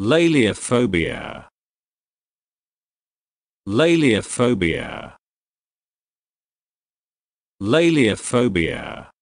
Laleophobia. Laleophobia. Laleophobia.